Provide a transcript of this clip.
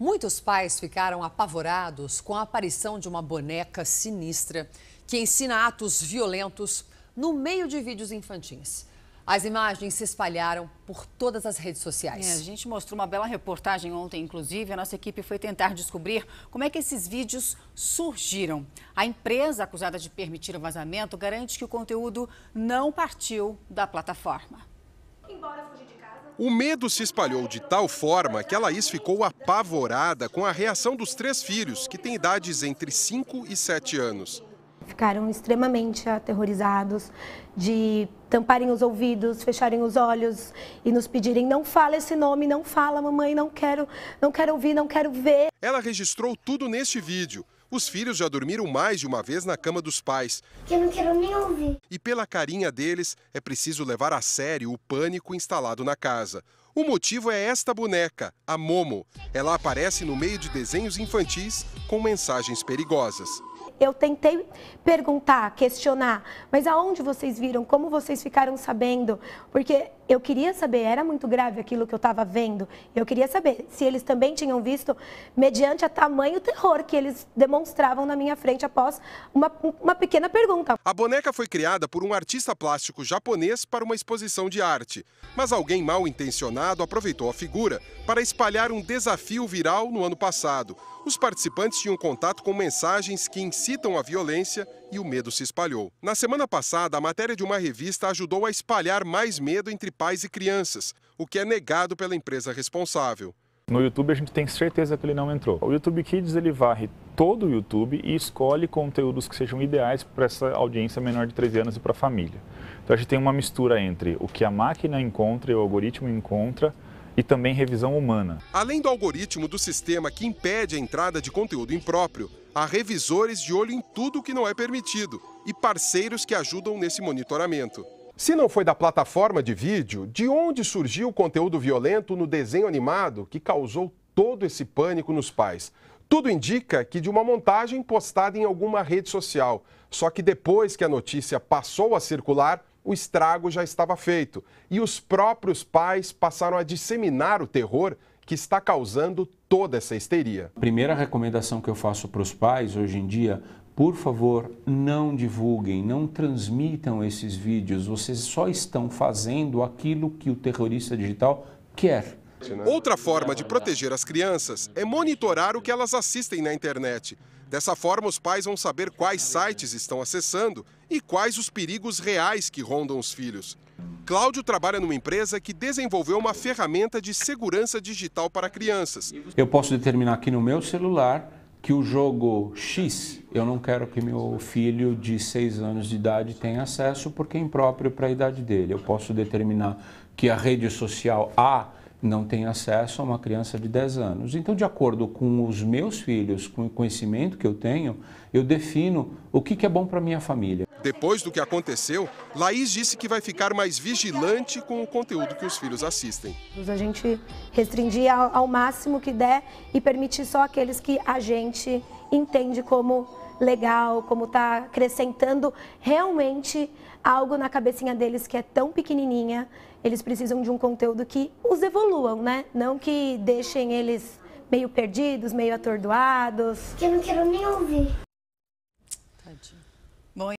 Muitos pais ficaram apavorados com a aparição de uma boneca sinistra que ensina atos violentos no meio de vídeos infantis. As imagens se espalharam por todas as redes sociais. É, a gente mostrou uma bela reportagem ontem, inclusive. A nossa equipe foi tentar descobrir como é que esses vídeos surgiram. A empresa acusada de permitir o vazamento garante que o conteúdo não partiu da plataforma. Embora fugir o medo se espalhou de tal forma que a Laís ficou apavorada com a reação dos três filhos, que têm idades entre 5 e 7 anos. Ficaram extremamente aterrorizados de tamparem os ouvidos, fecharem os olhos e nos pedirem não fala esse nome, não fala mamãe, não quero, não quero ouvir, não quero ver. Ela registrou tudo neste vídeo. Os filhos já dormiram mais de uma vez na cama dos pais. eu não quero nem ouvir. E pela carinha deles, é preciso levar a sério o pânico instalado na casa. O motivo é esta boneca, a Momo. Ela aparece no meio de desenhos infantis com mensagens perigosas. Eu tentei perguntar, questionar, mas aonde vocês viram? Como vocês ficaram sabendo? Porque eu queria saber, era muito grave aquilo que eu estava vendo. Eu queria saber se eles também tinham visto, mediante a tamanho terror que eles demonstravam na minha frente após uma, uma pequena pergunta. A boneca foi criada por um artista plástico japonês para uma exposição de arte. Mas alguém mal intencionado aproveitou a figura para espalhar um desafio viral no ano passado. Os participantes tinham contato com mensagens que incitam a violência e o medo se espalhou. Na semana passada, a matéria de uma revista ajudou a espalhar mais medo entre pais e crianças, o que é negado pela empresa responsável. No YouTube a gente tem certeza que ele não entrou. O YouTube Kids ele varre todo o YouTube e escolhe conteúdos que sejam ideais para essa audiência menor de 13 anos e para a família. Então a gente tem uma mistura entre o que a máquina encontra e o algoritmo encontra e também revisão humana. Além do algoritmo do sistema que impede a entrada de conteúdo impróprio, há revisores de olho em tudo que não é permitido e parceiros que ajudam nesse monitoramento. Se não foi da plataforma de vídeo, de onde surgiu o conteúdo violento no desenho animado que causou todo esse pânico nos pais? Tudo indica que de uma montagem postada em alguma rede social. Só que depois que a notícia passou a circular, o estrago já estava feito e os próprios pais passaram a disseminar o terror que está causando toda essa histeria. A primeira recomendação que eu faço para os pais hoje em dia, por favor, não divulguem, não transmitam esses vídeos. Vocês só estão fazendo aquilo que o terrorista digital quer. Outra forma de proteger as crianças é monitorar o que elas assistem na internet. Dessa forma, os pais vão saber quais sites estão acessando e quais os perigos reais que rondam os filhos. Cláudio trabalha numa empresa que desenvolveu uma ferramenta de segurança digital para crianças. Eu posso determinar aqui no meu celular que o jogo X eu não quero que meu filho de 6 anos de idade tenha acesso porque é impróprio para a idade dele. Eu posso determinar que a rede social A não tem acesso a uma criança de 10 anos. Então, de acordo com os meus filhos, com o conhecimento que eu tenho, eu defino o que, é bom para minha família. Depois do que aconteceu, Laís disse que vai ficar mais vigilante com o conteúdo que os filhos assistem. A gente restringir ao máximo que der e permitir só aqueles que a gente entende como legal, como está acrescentando realmente algo na cabecinha deles que é tão pequenininha. Eles precisam de um conteúdo que os evoluam, né? Não que deixem eles meio perdidos, meio atordoados. Que eu não quero nem ouvir. Tadinho.